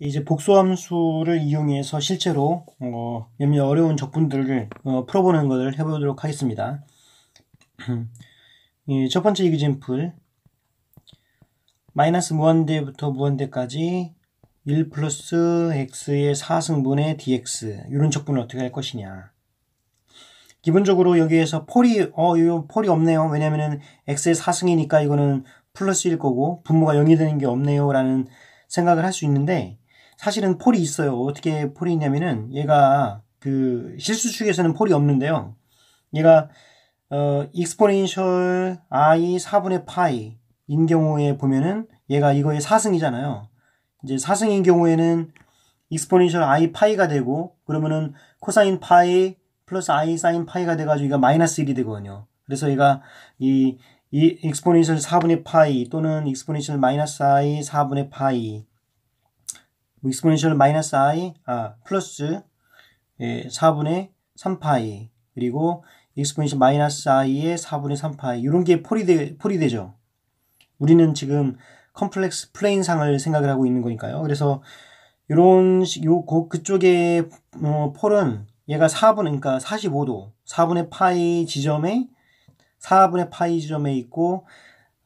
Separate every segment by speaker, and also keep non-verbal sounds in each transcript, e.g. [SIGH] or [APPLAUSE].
Speaker 1: 이제 복수함수를 이용해서 실제로 어, 몇몇 어려운 적분들을 어, 풀어보는 것을 해보도록 하겠습니다. 예, [CLEARS THROAT] 첫 번째 이그젠플 마이너스 무한대부터 무한대까지 1 플러스 x의 4승분의 dx 이런 적분을 어떻게 할 것이냐 기본적으로 여기에서 폴이 어이 폴이 없네요 왜냐면은 x의 4승이니까 이거는 플러스일 거고 분모가 0이 되는 게 없네요 라는 생각을 할 수 있는데 사실은 폴이 있어요. 어떻게 폴이 있냐면은 얘가 그 실수축에서는 폴이 없는데요. 얘가 어 익스포넨셜 i 4분의 파이인 경우에 보면은 얘가 이거의 4승이잖아요. 이제 4승인 경우에는 익스포넨셜 i 파이가 되고 그러면은 코사인 파이 플러스 i 사인 파이가 돼가지고 이거 마이너스 1이 되거든요. 그래서 얘가 이, 이 익스포넨셜 4분의 파이 또는 익스포넨셜 마이너스 i 4분의 파이 익스포넨셜 뭐 마이너스 i 아 플러스 예, 4분의 3파이 그리고 익스포넨셜 마이너스 i의 4분의 3파이 이런 게 폴이, 되, 폴이 되죠. 우리는 지금 컴플렉스 플레인 상을 생각을 하고 있는 거니까요. 그래서 이런 요 그, 쪽에 어, 폴은 얘가 4분 그러니까 45도 4분의 파이 지점에 4분의 파이 지점에 있고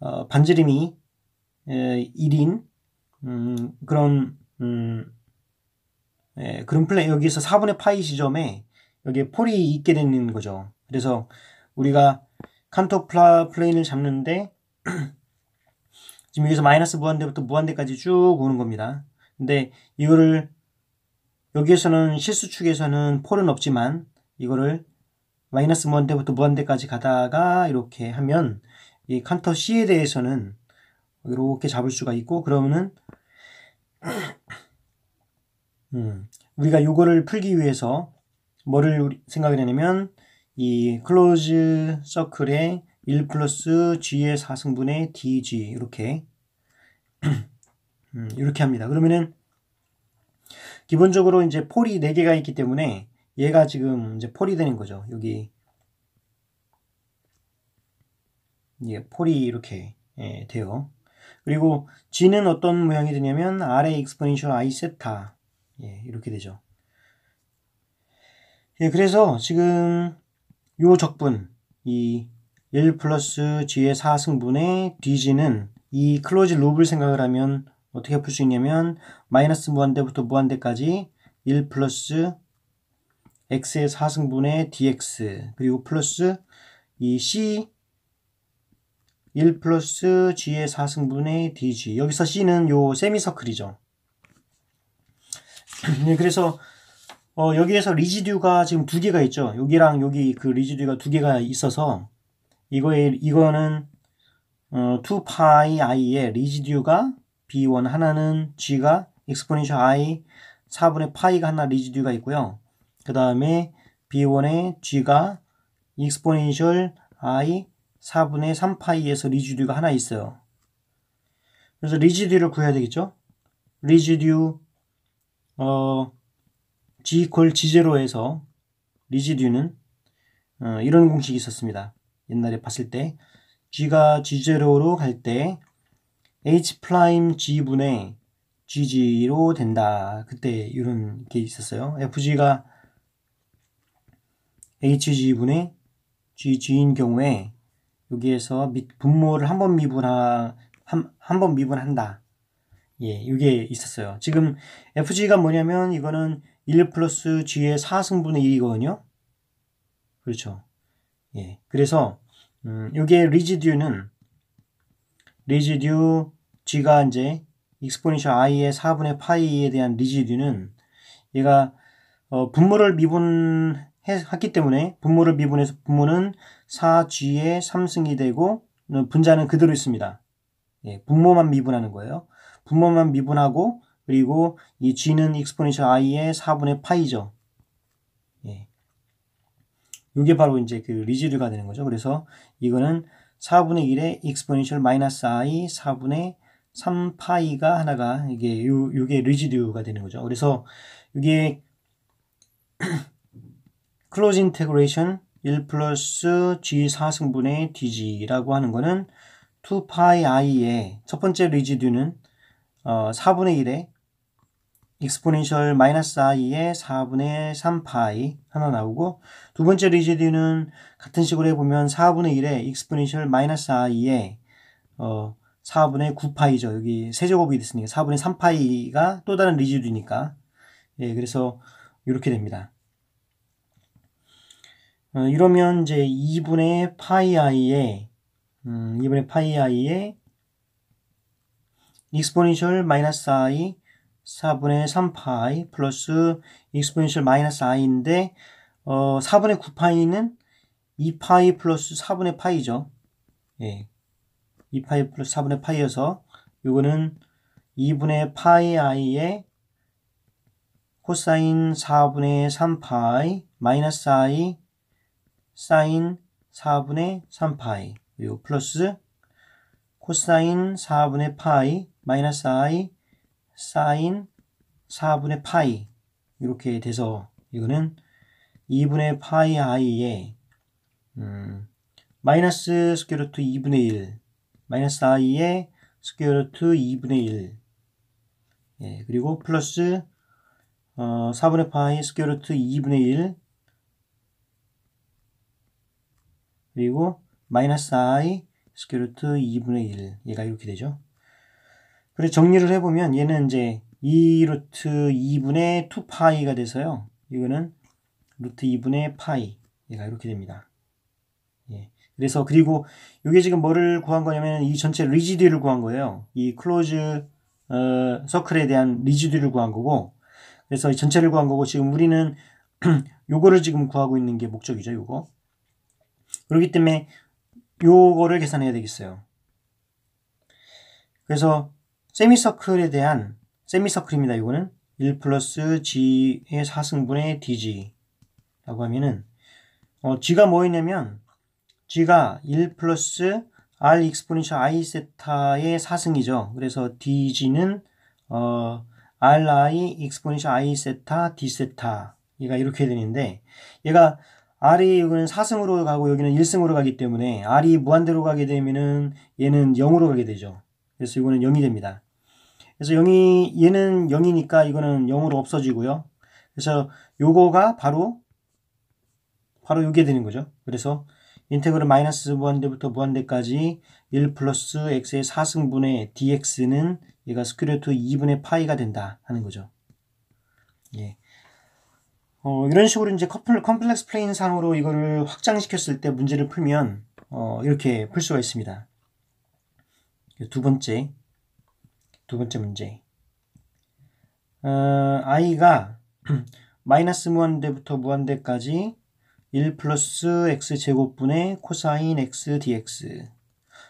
Speaker 1: 어, 반지름이 에, 1인 음, 그런 음, 예, 그런플레 여기서 4분의 파이 시점에 여기에 폴이 있게 되는 거죠. 그래서 우리가 칸토 플라 플레인을 잡는데 [CLEARS THROAT] 지금 여기서 마이너스 무한대부터 무한대까지 쭉 오는 겁니다. 근데 이거를 여기에서는 실수축에서는 폴은 없지만 이거를 마이너스 무한대부터 무한대까지 가다가 이렇게 하면 이 칸터 C에 대해서는 이렇게 잡을 수가 있고 그러면은 음, 우리가 요거를 풀기 위해서 뭐를 생각을 해냐면이 클로즈 서클의 1 플러스 g의 4승분의 dg 이렇게 [CLEARS THROAT] 음, 이렇게 합니다. 그러면은 기본적으로 이제 폴이 4개가 있기 때문에 얘가 지금 이제 폴이 되는 거죠. 여기 이 예, 폴이 이렇게 예, 돼요. 그리고 g는 어떤 모양이 되냐면 아래 익스포넨셜 i 세타 예, 이렇게 되죠. 예, 그래서 지금 요 적분 이 1 플러스 g의 4승분의 dg는 이 클로즈 룹을 생각을 하면 어떻게 풀 수 있냐면 마이너스 무한대부터 무한대까지 1 플러스 x의 4승분의 dx 그리고 플러스 이 c 1 플러스 G의 4승분의 DG. 여기서 C는 요 세미서클이죠. 네, [CLEARS THROAT] 그래서 어, 여기에서 리지듀가 지금 두 개가 있죠. 여기랑 여기 그 리지듀가 두 개가 있어서 이거에 이거는 어, 2파이 i의 리지듀가 b1 하나는 g가 익스포넨셜 i 4분의 파이가 하나 리지듀가 있고요. 그 다음에 b1의 g가 익스포넨셜 i 4분의 3파이에서 리지듀가 하나 있어요. 그래서 리지듀를 구해야 되겠죠? 리지듀 어, g 콜 q u a g0에서 리지듀는 어, 이런 공식이 있었습니다. 옛날에 봤을 때 g가 g0로 갈 때 h 프라임 g분의 gg로 된다. 그때 이런 게 있었어요. fg가 hg분의 gg인 경우에 여기에서 분모를 한 번 미분한 한 번 미분한다. 예, 이게 있었어요. 지금 FG가 뭐냐면 이거는 1 플러스 G의 4승분의 1이거든요. 그렇죠. 예, 그래서 이게 음, 리지듀는 리지듀 G가 이제 익스포니셜 i의 4분의 파이에 대한 리지듀는 얘가 어, 분모를 미분 했기 때문에 분모를 미분해서 분모는 4g의 3승이 되고 어, 분자는 그대로 있습니다. 예, 분모만 미분하는 거예요. 분모만 미분하고 그리고 이 g는 익스포니셜 i의 4분의 파이죠. 예. 이게 바로 이제 그 리지류가 되는 거죠. 그래서 이거는 4분의 1의 익스포니셜 마이너스 i 4분의 3파이가 하나가 이게 요, 요게 리지류가 되는 거죠. 그래서 이게 [CLEARS THROAT] 클로즈 인테그레이션 1 플러스 G4승분의 DG라고 하는 거는 2파이 i의 첫 번째 리지듀는 어, 4분의 1에 익스포넨셜 마이너스 i의 4분의 3파이 하나 나오고 두 번째 리지듀는 같은 식으로 해보면 4분의 1에 익스포넨셜 마이너스 i의 어, 4분의 9파이죠. 여기 세제곱이 됐으니까 4분의 3파이가 또 다른 리지듀니까 예, 그래서 이렇게 됩니다. 어, 이러면 이제 2분의 파이 i에 음, 2분의 파이 i에 익스포니셜 어, 예. 마이너스 i 4분의 3파이 플러스 익스포니셜 마이너스 i인데 어, 4분의 9파이는 2파이 플러스 4분의 파이죠. 예. 2파이 플러스 4분의 파이여서 요거는 2분의 파이 i에 코사인 4분의 3파이 마이너스 i 사인 4분의 3파이 그리고 플러스 코사인 4분의 파이 마이너스 i 사인 4분의 파이 이렇게 돼서 이거는 2분의 파이 i에 음, 마이너스 스퀘어루트 2분의 1 마이너스 i 의 스퀘어루트 2분의 1 예, 그리고 플러스 어, 4분의 파이 스퀘어루트 2분의 1 그리고 마이너스 i 스퀘어루트 2분의 1 얘가 이렇게 되죠. 그래서 정리를 해보면 얘는 이제 2 루트 2분의 2파이가 돼서요. 이거는 루트 2분의 파이 얘가 이렇게 됩니다. 예. 그래서 그리고 이게 지금 뭐를 구한 거냐면 이 전체 리지디를 구한 거예요. 이 클로즈 어, 서클에 대한 리지디를 구한 거고 그래서 이 전체를 구한 거고 지금 우리는 [CLEARS THROAT] 요거를 지금 구하고 있는 게 목적이죠. 요거 그렇기 때문에 요거를 계산해야 되겠어요. 그래서 세미서클에 대한 세미서클입니다. 이거는 1 플러스 g의 4승분의 dg라고 하면은 어, g가 뭐였냐면 g가 1 플러스 r 익스포니셜 i 세타의 4승이죠. 그래서 dg는 어, r i 익스포니셜 i 세타 d 세타 얘가 이렇게 되는데 얘가 R이 여기는 4승으로 가고 여기는 1승으로 가기 때문에 R이 무한대로 가게 되면은 얘는 0으로 가게 되죠. 그래서 이거는 0이 됩니다. 그래서 0이 얘는 0이니까 이거는 0으로 없어지고요. 그래서 요거가 바로 바로 요게 되는 거죠. 그래서 인테그럴 마이너스 무한대부터 무한대까지 1 플러스 x의 4승분의 dx는 얘가 스퀘어트 2분의 파이가 된다 하는 거죠. 예. 어, 이런 식으로 이제 커플, 컴플렉스 플레인 상으로 이거를 확장시켰을 때 문제를 풀면, 어, 이렇게 풀 수가 있습니다. 두 번째, 두 번째 문제. 어, i가 [CLEARS THROAT] 마이너스 무한대부터 무한대까지 1 플러스 x제곱분의 코사인 x dx.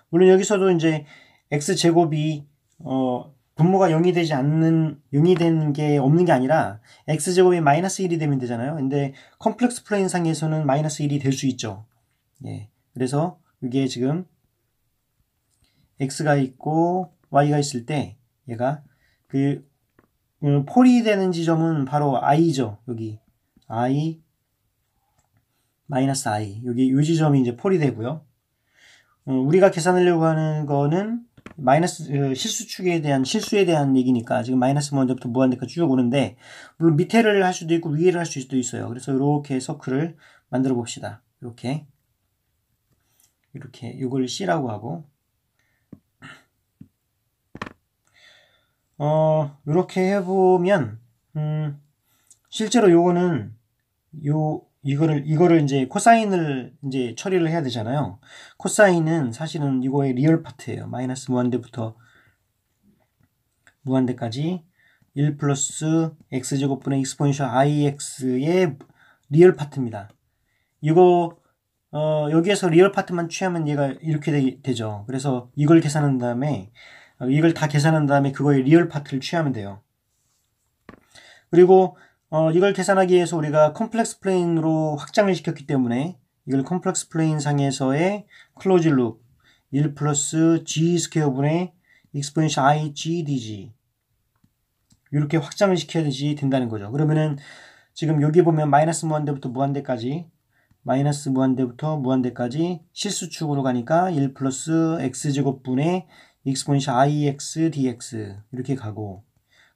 Speaker 1: 물론 여기서도 이제 x제곱이, 어, 분모가 0이 되지 않는 0이 되는 게 없는 게 아니라 x제곱이 마이너스 1이 되면 되잖아요. 근데 컴플렉스 플레인 상에서는 마이너스 1이 될 수 있죠. 예. 그래서 이게 지금 x가 있고 y가 있을 때 얘가 그 음, 폴이 되는 지점은 바로 i죠. 여기 i 마이너스 i 여기 이 지점이 이제 폴이 되고요. 음, 우리가 계산하려고 하는 거는 마이너스 그 실수축에 대한 실수에 대한 얘기니까 지금 마이너스 먼저부터 무한대까 쭉 오는데 물론 밑에를 할 수도 있고 위에를 할 수도 있어요. 그래서 이렇게 서클을 만들어 봅시다. 이렇게 이렇게 이걸 C라고 하고 어 이렇게 해보면 음 실제로 요거는 요 이거를 이거를 이제 코사인을 이제 처리를 해야 되잖아요. 코사인은 사실은 이거의 리얼 파트예요. 마이너스 무한대부터 무한대까지 1 플러스 x제곱분의 익스포넨셜 ix의 리얼 파트입니다. 이거 어, 여기에서 리얼 파트만 취하면 얘가 이렇게 되, 죠 그래서 이걸 계산한 다음에 어, 이걸 다 계산한 다음에 그거의 리얼 파트를 취하면 돼요. 그리고 어, 이걸 계산하기 위해서 우리가 컴플렉스 플레인으로 확장을 시켰기 때문에 이걸 컴플렉스 플레인 상에서의 클로즈 룩1 플러스 g 스퀘어분의 익스포넨셜 i g dg 이렇게 확장을 시켜야 되지 된다는 거죠. 그러면은 지금 여기 보면 마이너스 무한대부터 무한대까지 마이너스 무한대부터 무한대까지 실수축으로 가니까 1 플러스 x제곱분의 익스포넨셜 i x dx 이렇게 가고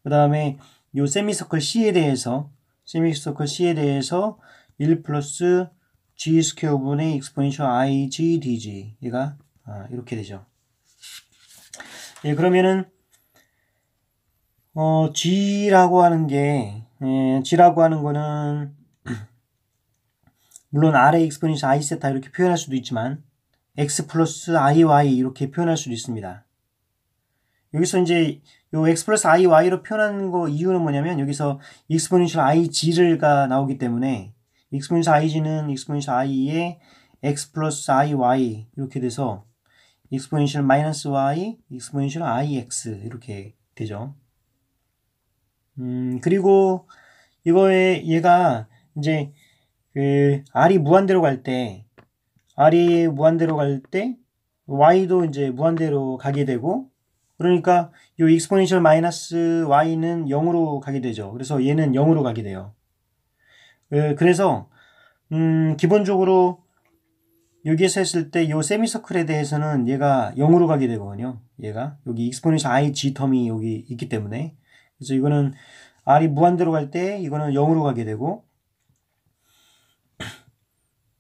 Speaker 1: 그 다음에 요 세미서클 C에 대해서 세미서클 C에 대해서 1 플러스 G 스퀘어분의 익스포넨셜 IG DG 얘가 아, 이렇게 되죠. 예, 그러면은 어, G라고 하는 게 예, G라고 하는 거는 [CLEARS THROAT] 물론 아래 익스포니셜 i 세타 이렇게 표현할 수도 있지만 x 플러스 iy 이렇게 표현할 수도 있습니다. 여기서 이제 요 x 플러스 iy로 표현한 거 이유는 뭐냐면 여기서 익스포넨셜 ig가 나오기 때문에 익스포넨셜 ig는 익스포넨셜 i의 x 플러스 iy 이렇게 돼서 익스포넨셜 마이너스 y 익스포넨셜 ix 이렇게 되죠. 음 그리고 이거에 얘가 이제 그 r이 무한대로 갈 때 r이 무한대로 갈 때 y도 이제 무한대로 가게 되고 그러니까 이 익스포네셜 마이너스 y는 0으로 가게 되죠. 그래서 얘는 0으로 가게 돼요. 예, 그래서 음 기본적으로 여기에서 했을 때 이 세미서클에 대해서는 얘가 0으로 가게 되거든요. 얘가 여기 익스포네셜 i g 텀이 여기 있기 때문에 그래서 이거는 r이 무한대로 갈 때 이거는 0으로 가게 되고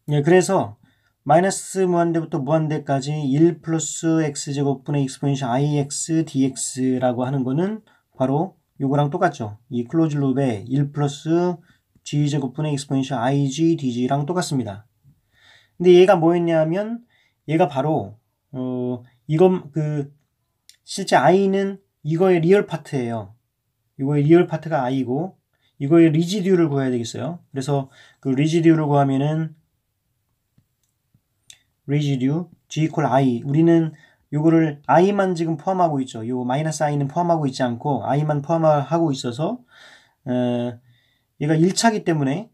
Speaker 1: 예, 그래서 마이너스 무한대부터 무한대까지 1 플러스 x제곱분의 익스포넨셜 ix dx라고 하는 거는 바로 이거랑 똑같죠. 이 클로즈 룹의 1 플러스 g제곱분의 익스포넨셜 ig dg랑 똑같습니다. 근데 얘가 뭐였냐면 얘가 바로 어 이건 그 실제 i는 이거의 리얼 파트예요. 이거의 리얼 파트가 i고 이거의 리지듀를 구해야 되겠어요. 그래서 그 리지듀를 구하면은 residue g equal i 우리는 요거를 i만 지금 포함하고 있죠. 요 마이너스 i는 포함하고 있지 않고 i만 포함하고 있어서 어, 얘가 1차기 때문에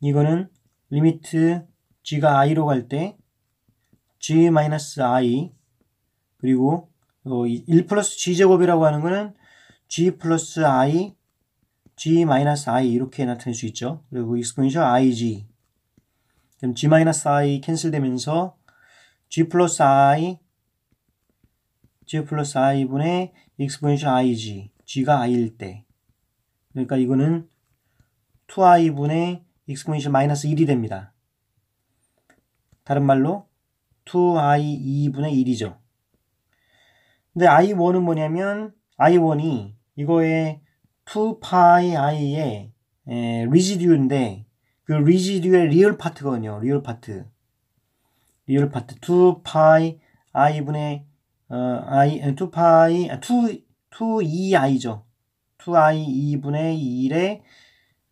Speaker 1: 이거는 리미트 g가 i로 갈 때 g 마이너스 i 그리고 어, 1 플러스 g 제곱이라고 하는 거는 g 플러스 i g 마이너스 i 이렇게 나타낼 수 있죠. 그리고 익스포니셜 ig 그럼 G-I 캔슬되면서 G 플러스 I G 플러스 I분의 익스포넨셜 IG G가 I일 때 그러니까 이거는 2I분의 익스포넨셜 마이너스 1이 됩니다. 다른 말로 2i2분의 1이죠. 근데 i1은 뭐냐면 i1이 이거의 2파이 i의 리지듀인데 그 리지듀의 리얼 파트거든요. 리얼 파트. 리얼 파트 2 파이 i분의 어, i 2 파이 아, 2 2i죠. 2i 2분의 1의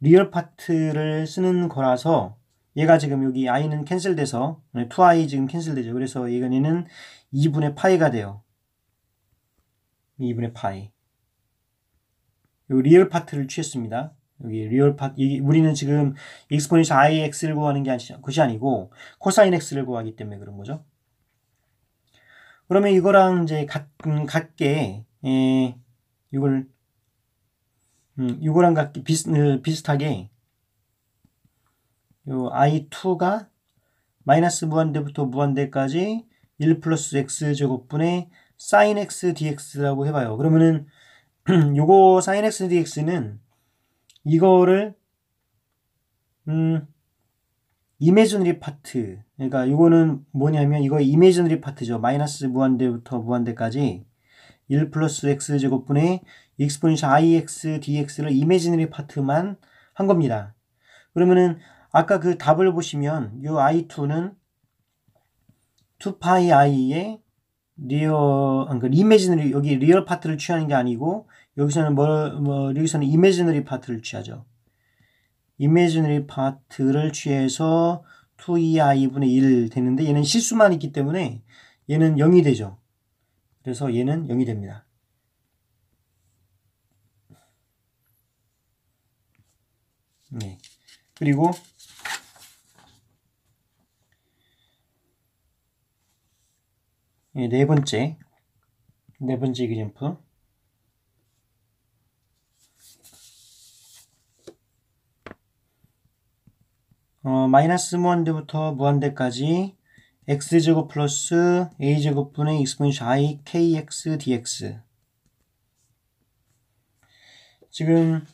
Speaker 1: 리얼 파트를 쓰는 거라서 얘가 지금 여기 i는 캔슬돼서 2i 지금 캔슬되죠. 그래서 얘는 2분의 파이가 돼요. 2분의 파이. 요 리얼 파트를 취했습니다. 여기 리얼 파 이, 우리는 지금 익스포니셜 IX를 구하는 게 아니, 죠그 것이 아니고 코사인 X를 구하기 때문에 그런 거죠. 그러면 이거랑 이제 같, 음, 같게 에, 예, 이걸 음, 이거랑 같게 비슷, 어, 비슷하게 요 i2가 마이너스 무한대부터 무한대까지 1 플러스 x 제곱분의 sin x dx라고 해봐요. 그러면은 [CLEARS THROAT] 요거 sin x dx는 이거를 음 이메지너리 파트 그러니까 이거는 뭐냐면 이거 이메지너리 파트죠. 마이너스 무한대부터 무한대까지 1 플러스 x 제곱분의 익스포니셜 ix dx를 이메지너리 파트만 한 겁니다. 그러면은 아까 그 답을 보시면 요 i2는 2파이 i의 리얼 아, 그러니까 이메지너리 여기 리얼 파트를 취하는 게 아니고 여기서는 뭐, 뭐 여기서는 이미지너리 파트를 취하죠. 이미지너리 파트를 취해서 2EI분의 아, 1 되는데 얘는 실수만 있기 때문에 얘는 0이 되죠. 그래서 얘는 0이 됩니다. 네. 그리고 네, 네 번째 네 번째 그림프 어, 마이너스 무한대부터 무한대까지 x제곱 플러스 a제곱분의 익스폰시 포 i kx dx 지금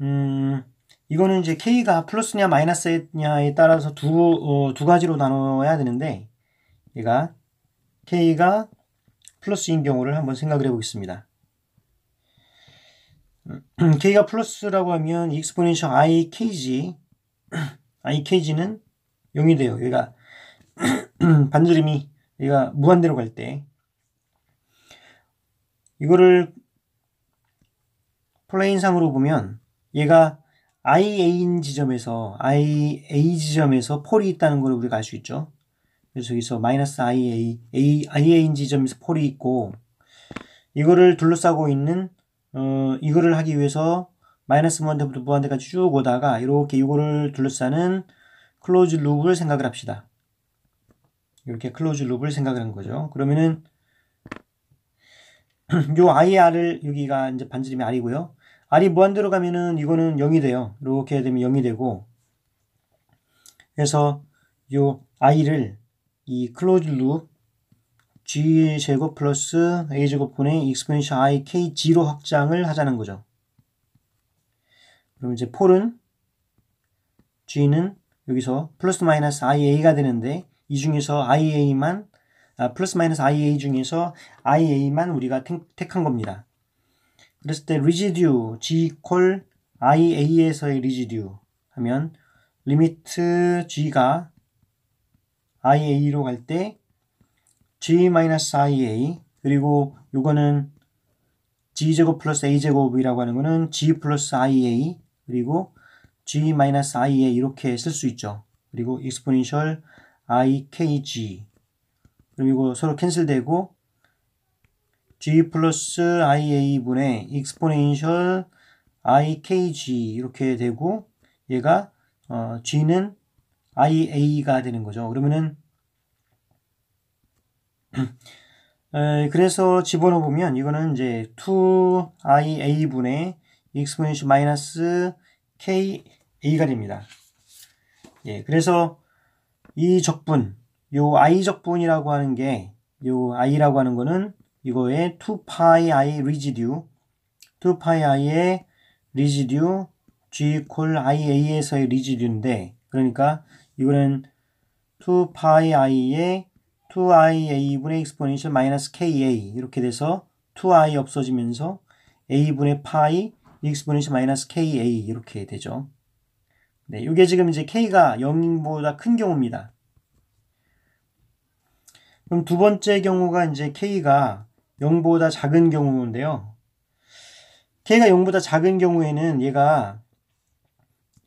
Speaker 1: 음 이거는 이제 k가 플러스냐 마이너스냐에 따라서 두, 어, 두 가지로 나눠야 되는데 얘가 k가 플러스인 경우를 한번 생각을 해보겠습니다. [CLEARS THROAT] k가 플러스라고 하면 익스포넨셜 i kg [CLEARS THROAT] ikg는 아, 0이 돼요. 여기가 반지름이 여기가 무한대로 갈 때 이거를 플레인상으로 보면 얘가 IA인 지점에서 IA 지점에서 폴이 있다는 걸 우리가 알 수 있죠. 그래서 여기서 마이너스 IA, A, IA인 지점에서 폴이 있고 이거를 둘러싸고 있는 어, 이거를 하기 위해서 마이너스 무한대부터 무한대까지 쭉 오다가 이렇게 이거를 둘러싸는 클로즈 룹을 생각을 합시다. 이렇게 클로즈 룹을 생각을 한 거죠. 그러면은 [CLEARS THROAT] 요 i의 r을 여기가 이제 반지름이 r이고요. r이 무한대로 뭐 가면은 이거는 0이 돼요. 이렇게 되면 0이 되고 그래서 요 i를 이 클로즈 룹 g 제곱 플러스 a 제곱분의 익스포넨셜 i k g로 확장을 하자는 거죠. 그럼 이제 폴은 G는 여기서 플러스 마이너스 IA가 되는데 이 중에서 IA만 아, 플러스 마이너스 IA 중에서 IA만 우리가 택, 택한 겁니다. 그랬을 때 residue G 콜 IA에서의 residue 하면 리미트 G가 IA로 갈 때 G-IA 그리고 요거는 G제곱 플러스 A제곱이라고 하는 거는 G 플러스 IA 그리고 g-i에 이렇게 쓸 수 있죠. 그리고 exponential ikg 그럼 이거 서로 캔슬되고 g 플러스 ia분의 exponential ikg 이렇게 되고 얘가 어, g는 ia가 되는 거죠. 그러면은 [CLEARS THROAT] 에, 그래서 집어넣어 보면 이거는 이제 2ia분의 익스포넨시 마이너스 ka가 됩니다. 예, 그래서 이 적분, 요 i 적분이라고 하는 게, 요 i라고 하는 거는 이거의 2파이i 리지듀, 2파이i의 리지듀 g 콜 ia에서의 리지듀인데, 그러니까 이거는 2파이i의 2ia분의 e x p o n 마이너스 ka 이렇게 돼서 2i 없어지면서 a분의 파이 e x p o n e 마이너스 ka 이렇게 되죠. 네, 이게 지금 이제 k가 0보다 큰 경우입니다. 그럼 두 번째 경우가 이제 k가 0보다 작은 경우인데요. k가 0보다 작은 경우에는 얘가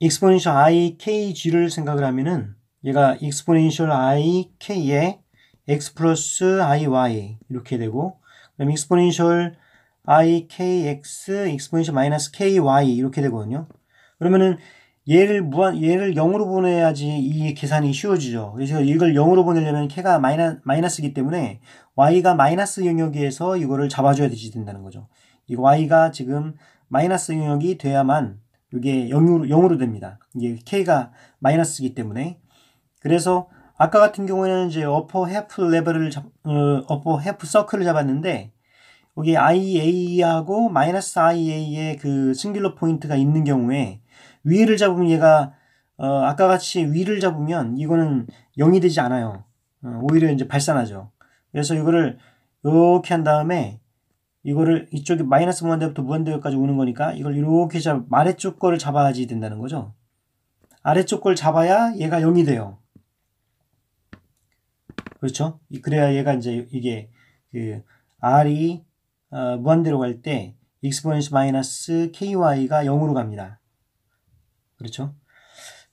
Speaker 1: exponential i kg를 생각을 하면은 얘가 exponential i k의 x 플러스 iy 이렇게 되고 그럼 exponential i kx exponential minus ky 이렇게 되거든요. 그러면은 얘를 무한 얘를 0으로 보내야지 이 계산이 쉬워지죠. 그래서 이걸 0으로 보내려면 k가 마이너, 마이너스이기 때문에 y가 마이너스 영역에서 이거를 잡아줘야 되지 된다는 거죠. 이 y가 지금 마이너스 영역이 돼야만 이게 0으로, 0으로 됩니다. 이게 k가 마이너스이기 때문에 그래서 아까 같은 경우에는 이제 upper half level을 잡, 어, upper half circle를 잡았는데 여기 IA하고 마이너스 IA의 그 승길러 포인트가 있는 경우에 위를 잡으면 얘가 어, 아까 같이 위를 잡으면 이거는 0이 되지 않아요. 어, 오히려 이제 발산하죠. 그래서 이거를 이렇게 한 다음에 이거를 이쪽에 마이너스 무한대부터 무한대까지 오는 거니까 이걸 이렇게 잡 아래쪽 거를 잡아야지 된다는 거죠. 아래쪽 걸 잡아야 얘가 0이 돼요. 그렇죠? 그래야 얘가 이제 이게 그 R이 어, 무한대로 갈때 익스포넨시 마이너스 ky가 0으로 갑니다. 그렇죠?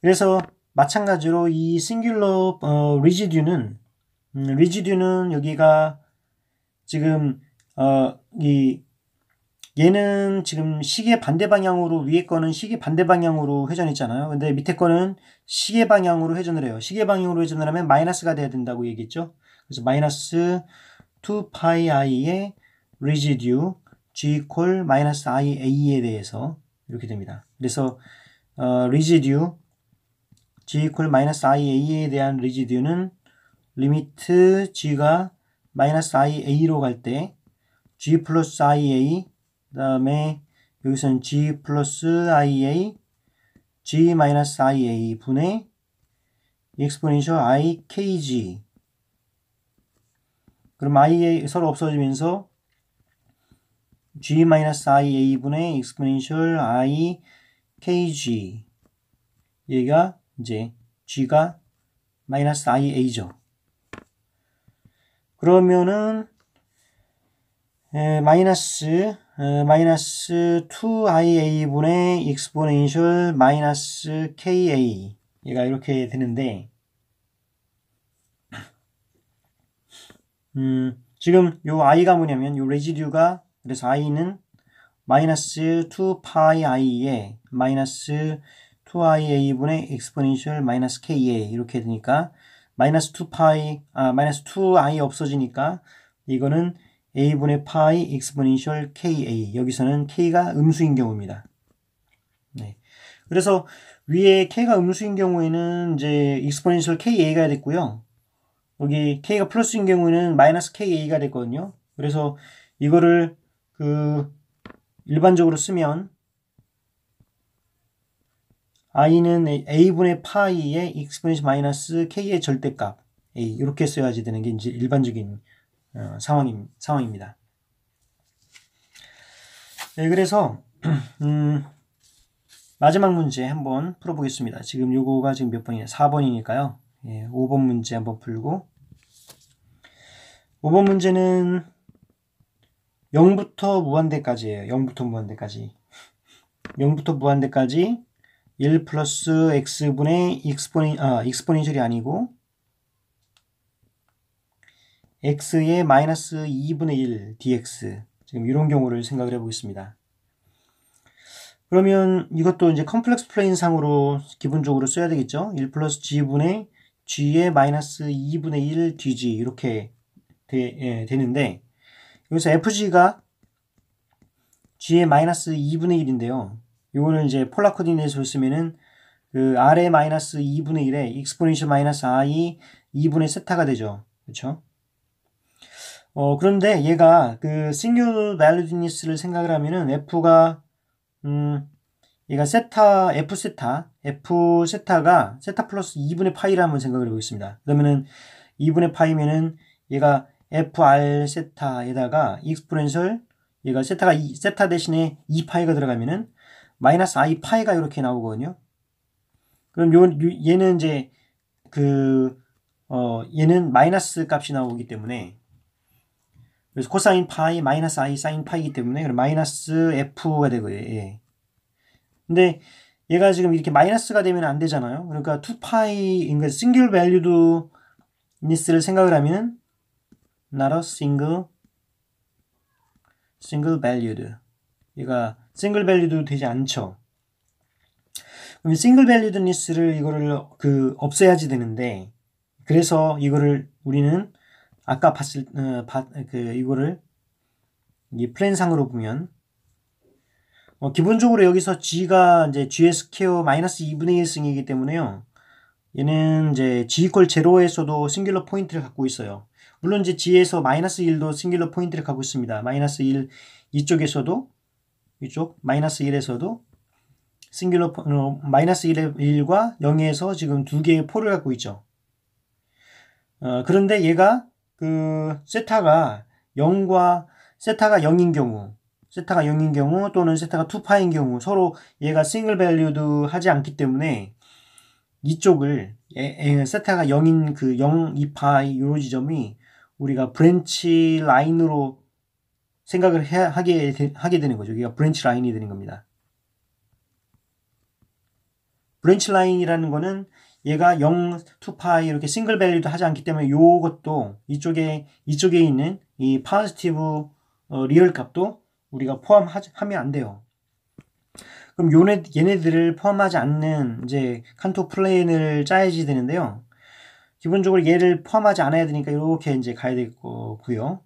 Speaker 1: 그래서 마찬가지로 이 싱귤러 어, 리지듀는 음, 리지듀는 여기가 지금 어, 이 얘는 지금 시계 반대 방향으로 위에 거는 시계 반대 방향으로 회전했잖아요. 근데 밑에 거는 시계 방향으로 회전을 해요. 시계 방향으로 회전을 하면 마이너스가 돼야 된다고 얘기했죠. 그래서 마이너스 2파이 i의 residue g 콜 마이너스 i a에 대해서 이렇게 됩니다. 그래서 어, residue g 콜 마이너스 i a에 대한 residue는 리미트 g가 마이너스 i a로 갈 때 g 플러스 i a 그 다음에 여기서는 g 플러스 i a g 마이너스 i a 분의 exponential i kg 그럼 i a 서로 없어지면서 g-ia분의 exponential i kg 얘가 이제 g가 마이너스 ia죠. 그러면은 마이너스 마이너스 2ia분의 exponential 마이너스 ka 얘가 이렇게 되는데 음, 지금 요 i가 뭐냐면 요 레지듀가 그래서 i는 마이너스 2파이 i에 마이너스 2ia분의 exponential 마이너스 ka 이렇게 되니까 마이너스 2파이 아 마이너스 2i 없어지니까 이거는 a분의 파이 exponential ka 여기서는 k가 음수인 경우입니다. 네. 그래서 위에 k가 음수인 경우에는 이제 exponential ka가 됐고요. 여기 k가 플러스인 경우에는 마이너스 ka가 됐거든요. 그래서 이거를 그 일반적으로 쓰면 i는 a분의 파이의 익스포넨시 마이너스 k의 절대값 a 이렇게 써야지 되는 게 이제 일반적인 어, 상황임, 상황입니다. 네, 그래서 [CLEARS THROAT] 음, 마지막 문제 한번 풀어보겠습니다. 지금 요거가 지금 몇 번이냐? 4번이니까요. 예, 5번 문제 한번 풀고 5번 문제는 0부터 무한대까지예요. 0부터 무한대까지. 0부터 무한대까지 1 플러스 x분의 익스포니, 아, 익스포니셜이 아니고 x의 마이너스 2분의 1 dx 지금 이런 경우를 생각을 해보겠습니다. 그러면 이것도 이제 컴플렉스 플레인 상으로 기본적으로 써야 되겠죠. 1 플러스 g분의 g의 마이너스 2분의 1 dg 이렇게 되, 예, 되는데 여기서 FG가 G의 마이너스 2분의 1인데요. 이거는 이제 폴라 코디네이션을 쓰면은 그 R의 마이너스 2분의 1에 익스포네이션 마이너스 I 2분의 세타가 되죠. 그렇죠? 어, 그런데 얘가 그 싱귤 발루디니스를 생각을 하면은 F가 음 얘가 세타 F 세타 F 세타가 세타 플러스 2분의 파이라 한번 생각을 해보겠습니다. 그러면은 2분의 파이면은 얘가 FR 세타에다가 익스포넨셜 얘가 세타가 이, 세타 대신에 2파이가 들어가면은 마이너스 i 파이가 이렇게 나오거든요. 그럼 요, 요 얘는 이제 그 어, 얘는 마이너스 값이 나오기 때문에 그래서 코사인 파이 마이너스 i 사인 파이기 때문에 그럼 마이너스 f가 되고요. 예. 근데 얘가 지금 이렇게 마이너스가 되면 안 되잖아요. 그러니까 2파이 그러니까 싱글 밸류도 니스를 생각을 하면은 not a single single valued 얘가 single valued 되지 않죠. 그럼 single valuedness를 이거를 그 없애야지 되는데 그래서 이거를 우리는 아까 봤을 어, 바, 그 이거를 이 플랜상으로 보면 어, 기본적으로 여기서 G가 이제 GS 케어 마이너스 2분의 1승이기 때문에요. 얘는 이제 G 콜 제로에서도 싱귤러 포인트를 갖고 있어요. 물론 이제 G에서 마이너스 1도 싱글러 포인트를 갖고 있습니다. 마이너스 1 이쪽에서도 이쪽 마이너스 1에서도 싱글러 어, 마이너스 1과 0에서 지금 두 개의 포를 갖고 있죠. 어, 그런데 얘가 그 세타가 0과 세타가 0인 경우 세타가 0인 경우 또는 세타가 2파인 경우 서로 얘가 싱글 밸류드 하지 않기 때문에 이쪽을 에, 에, 세타가 0인 그 0, 2파 이 지점이 우리가 브랜치 라인으로 생각을 하게, 하게 되는 거죠. 여기가 브랜치 라인이 되는 겁니다. 브랜치 라인이라는 거는 얘가 0, 2파이 이렇게 싱글 밸류도 하지 않기 때문에 요것도 이쪽에 이쪽에 있는 이 파지티브 어, 리얼 값도 우리가 포함하면 안 돼요. 그럼 요네 얘네들을 포함하지 않는 이제 칸토 플레인을 짜야지 되는데요. 기본적으로 얘를 포함하지 않아야 되니까 이렇게 이제 가야 되 거고요.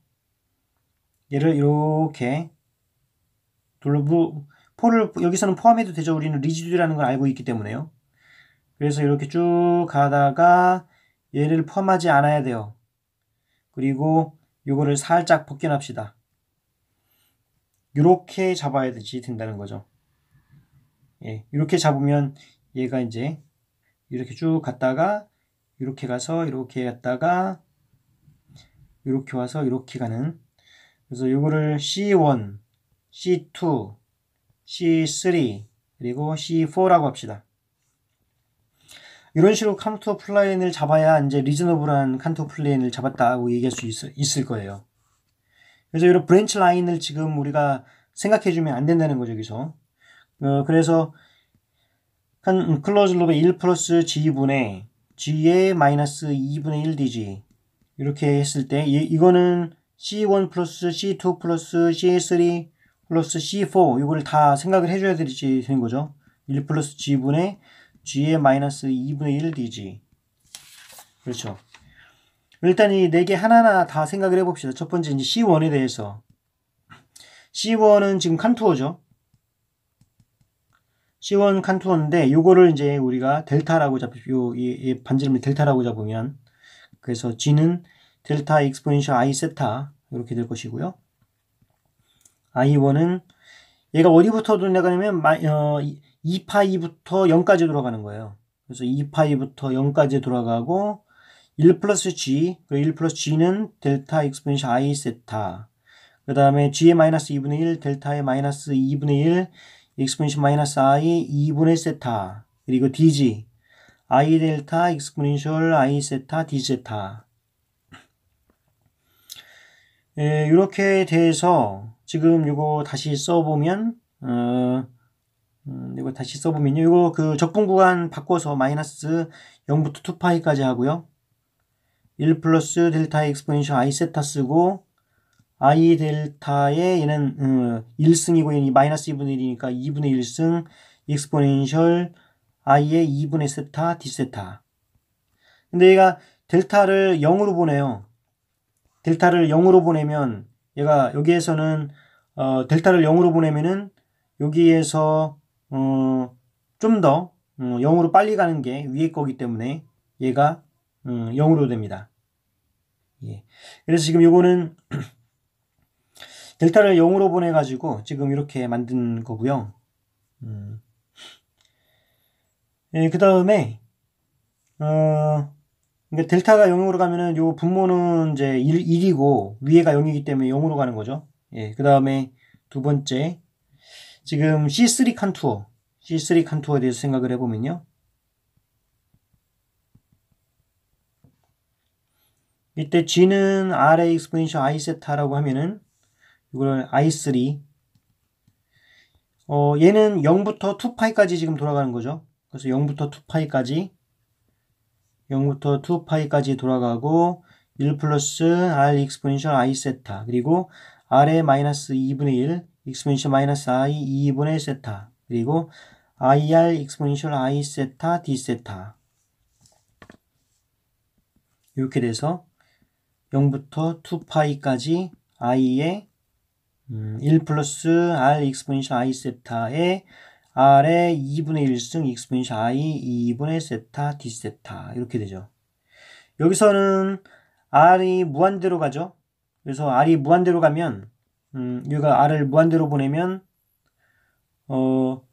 Speaker 1: 얘를 이렇게 둘러 포를 여기서는 포함해도 되죠. 우리는 리지드라는 걸 알고 있기 때문에요. 그래서 이렇게 쭉 가다가 얘를 포함하지 않아야 돼요. 그리고 이거를 살짝 벗겨납시다. 이렇게 잡아야 되지 된다는 거죠. 예, 이렇게 잡으면 얘가 이제 이렇게 쭉 갔다가 이렇게 가서 이렇게 갔다가 이렇게 와서 이렇게 가는 그래서 이거를 C1, C2, C3 그리고 C4라고 합시다. 이런 식으로 칸토 플라인을 잡아야 이제 리즈너블한 칸토 플레인을 잡았다고 얘기할 수 있, 을 거예요. 그래서 이런 브랜치 라인을 지금 우리가 생각해주면 안 된다는 거죠, 여기서. 어, 그래서 한 클로즈 로의1 플러스 G분의 g의 마이너스 2분의 1dg 이렇게 했을 때 이, 이거는 c1 플러스 c2 플러스 c3 플러스 c4 이걸 다 생각을 해줘야 되지 되는 거죠. 1 플러스 g분의 g의 마이너스 2분의 1dg 그렇죠. 일단 이 네 개 하나하나 다 생각을 해봅시다. 첫 번째 이제 C1에 대해서 C1은 지금 칸투어죠. C1 칸투어인데 요거를 이제 우리가 델타라고 잡히요 이, 반지름을 델타라고 잡으면 그래서 G는 델타 익스포넨셜 i 세타 이렇게 될 것이고요. i1은 얘가 어디부터 돌아가냐면 어, 2파이부터 0까지 돌아가는 거예요. 그래서 2파이부터 0까지 돌아가고 1 플러스 g, 그리고 1 플러스 g는 델타 익스포넨셜 i 세타 그 다음에 g의 마이너스 2분의 1, 델타의 마이너스 2분의 1, 익스포넨션 마이너스 i 2분의 세타 그리고 dg i 델타 익스포넨션 i 세타 d 세타 예, 이렇게 돼서 지금 이거 다시 써보면 어, 이거 음, 다시 써보면요. 이거 그 적분 구간 바꿔서 마이너스 0부터 2파이까지 하고요. 1 플러스 델타 익스포넨션 i 세타 쓰고 i 델타의 얘는 음, 1승이고 얘는 마이너스 2분의 1이니까 2분의 1승 익스포넨셜 i의 2분의 세타 디 세타 근데 얘가 델타를 0으로 보내요. 델타를 0으로 보내면 얘가 여기에서는 어, 델타를 0으로 보내면은 여기에서 어, 좀더 음, 어, 0으로 빨리 가는 게 위에 거기 때문에 얘가 음, 0으로 됩니다. 예. 그래서 지금 이거는 [CLEARS THROAT] 델타를 0으로 보내가지고 지금 이렇게 만든 거고요. 음. 예, 그 다음에 어, 그러니까 델타가 0으로 가면은 요 분모는 이제 1, 1이고 위에가 0이기 때문에 0으로 가는 거죠. 예, 그 다음에 두 번째 지금 C3 칸투어 C3 칸투어에 대해서 생각을 해보면요. 이때 g는 r의 exponential i 세타라고 하면은 이거는 i3 어, 얘는 0부터 2파이까지 지금 돌아가는 거죠. 그래서 0부터 2파이까지 0부터 2파이까지 돌아가고 1 플러스 r 익스포넨셜 i 세타 그리고 r의 마이너스 2분의 1 익스포넨셜 마이너스 i 2분의 1 세타 그리고 ir 익스포넨셜 i 세타 d 세타 이렇게 돼서 0부터 2파이까지 i의 1 음, 플러스 r 익스포넨셜 i 세타에 r의 2분의 1승 익스포넨셜 i 2분의 세타 d 세타 이렇게 되죠. 여기서는 r이 무한대로 가죠. 그래서 r이 무한대로 가면 음, 여기가 r을 무한대로 보내면 어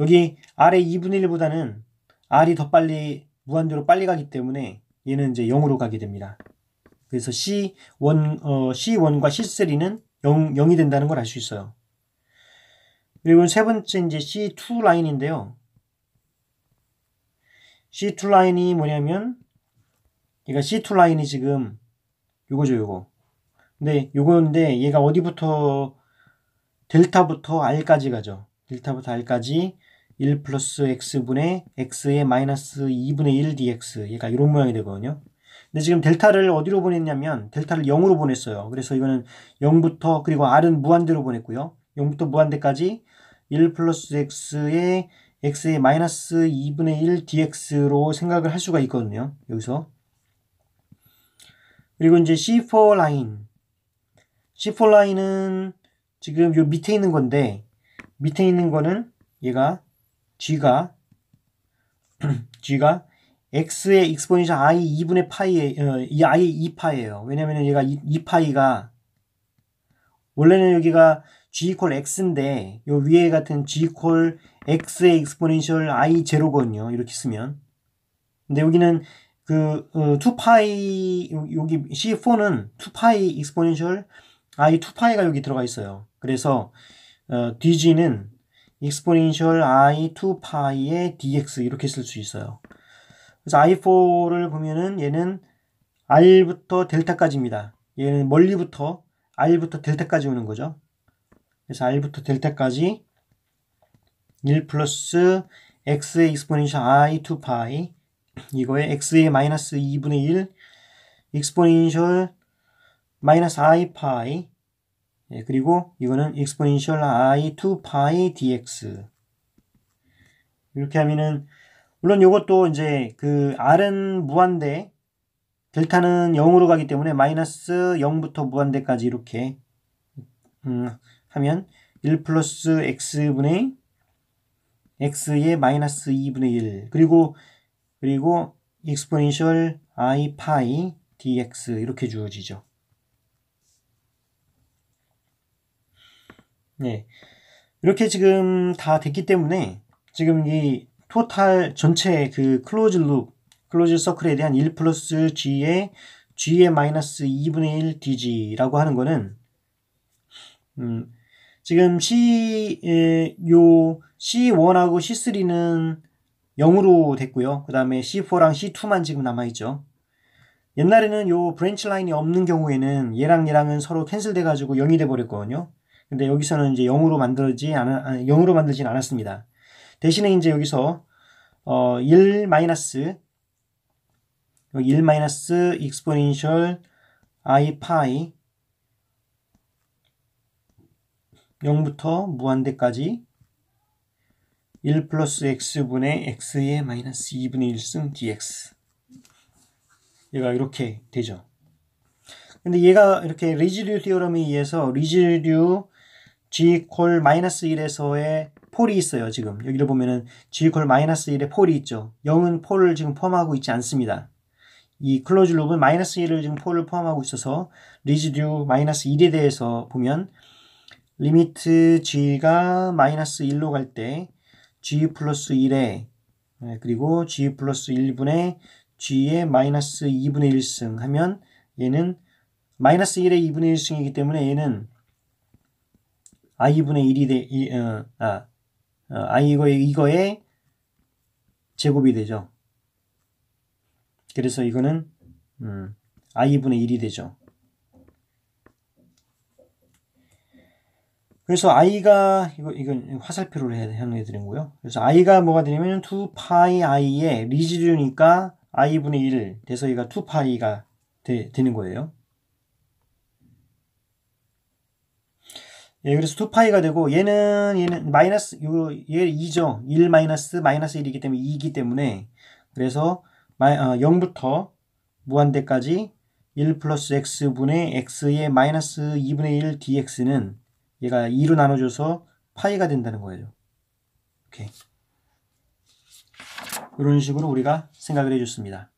Speaker 1: 여기 r의 2분의 1보다는 r이 더 빨리 무한대로 빨리 가기 때문에 얘는 이제 0으로 가게 됩니다. 그래서 C1, 어, C1과 C3는 0, 0이 된다는 걸 알 수 있어요. 그리고 세 번째 이제 C2 라인인데요. C2 라인이 뭐냐면 얘가 C2 라인이 지금 요거죠, 요거. 근데 요건데 얘가 어디부터 델타부터 R까지 가죠. 델타부터 R까지 1 플러스 X분의 X의 마이너스 2분의 1 dx 얘가 이런 모양이 되거든요. 근데 지금 델타를 어디로 보냈냐면 델타를 0으로 보냈어요. 그래서 이거는 0부터 그리고 R은 무한대로 보냈고요. 0부터 무한대까지 1 플러스 X의 X의 마이너스 2분의 1 DX로 생각을 할 수가 있거든요. 여기서. 그리고 이제 C4 라인. C4 라인은 지금 요 밑에 있는 건데 밑에 있는 거는 얘가 G가 [CLEARS THROAT] G가 x의 익스포니셜 i 2분의 파이 어, 이 i 2파예요. 왜냐면은 얘가 2, 파이가 원래는 여기가 g 콜 x인데 요 위에 같은 g 콜퀄 x의 익스포니셜 i 0거든요 이렇게 쓰면 근데 여기는 그 어, 2파이 여기 c4는 2파이 익스포니셜 i 2파이가 여기 들어가 있어요. 그래서 어, dg는 익스포니셜 i 2파이의 dx 이렇게 쓸 수 있어요. 그래서 I4를 보면은 얘는 R부터 델타까지입니다. 얘는 멀리부터 R부터 델타까지 오는 거죠. 그래서 R부터 델타까지 1 플러스 x의 익스포넨셜 i 2파이 이거에 x의 마이너스 2분의 1 익스포넨셜 마이너스 i 파이 예, 그리고 이거는 익스포넨셜 i 2파이 dx 이렇게 하면은 물론 이것도 이제 그 R은 무한대 델타는 0으로 가기 때문에 마이너스 0부터 무한대까지 이렇게 음, 하면 1 플러스 x분의 x의 마이너스 2분의 1 그리고 그리고 익스포니셜 i 파이 dx 이렇게 주어지죠. 네. 이렇게 지금 다 됐기 때문에 지금 이 토탈 전체 그 클로즈 룩, 클로즈 서클에 대한 1 플러스 G의 G의 마이너스 2분의 1 DG라고 하는 거는 음, 지금 C, 에, 요 C1하고 C3는 0으로 됐고요. 그 다음에 C4랑 C2만 지금 남아있죠. 옛날에는 요 브랜치 라인이 없는 경우에는 얘랑 얘랑은 서로 캔슬돼가지고 0이 돼버렸거든요. 근데 여기서는 이제 0으로 만들지 않, 0으로 아, 만들진 않았습니다. 대신에 이제 여기서 어, 1 마이너스 여기 1 마이너스 익스포넨셜 i 파이 0부터 무한대까지 1 플러스 x분의 x의 마이너스 2분의 1승 dx 얘가 이렇게 되죠. 근데 얘가 이렇게 리지류 디오럼에 의해서 리지류 g 콜 마이너스 1에서의 폴이 있어요. 지금 여기를 보면은 G이퀄 마이너스 1에 폴이 있죠. 0은 폴을 지금 포함하고 있지 않습니다. 이 클로즈 룹은 마이너스 1을 지금 폴을 포함하고 있어서 리지듀 마이너스 1에 대해서 보면 리미트 G가 마이너스 1로 갈 때 G 플러스 1에 그리고 G 플러스 1분의 G의 마이너스 2분의 1승 하면 얘는 마이너스 1의 2분의 1승이기 때문에 얘는 i분의 1이 되, 이, 어, 아, 어, 아 이거 이거의 제곱이 되죠. 그래서 이거는 음, i분의 아, 1이 되죠. 그래서 i가 이거 이건 화살표로 해형해 드린 거요. 그래서 i가 뭐가 되냐면 2 π i의 리지류니까 i분의 1 돼서 이가 2 π 이가 되는 거예요. 예, 그래서 2파이가 되고 얘는 얘는 마이너스 요얘 2죠. 1 마이너스 마이너스 1이기 때문에 2이기 때문에 그래서 마이, 어, 0부터 무한대까지 1 플러스 x분의 x의 마이너스 2분의 1 dx는 얘가 2로 나눠줘서 파이가 된다는 거예요. 이렇게 이런 식으로 우리가 생각을 해줬습니다.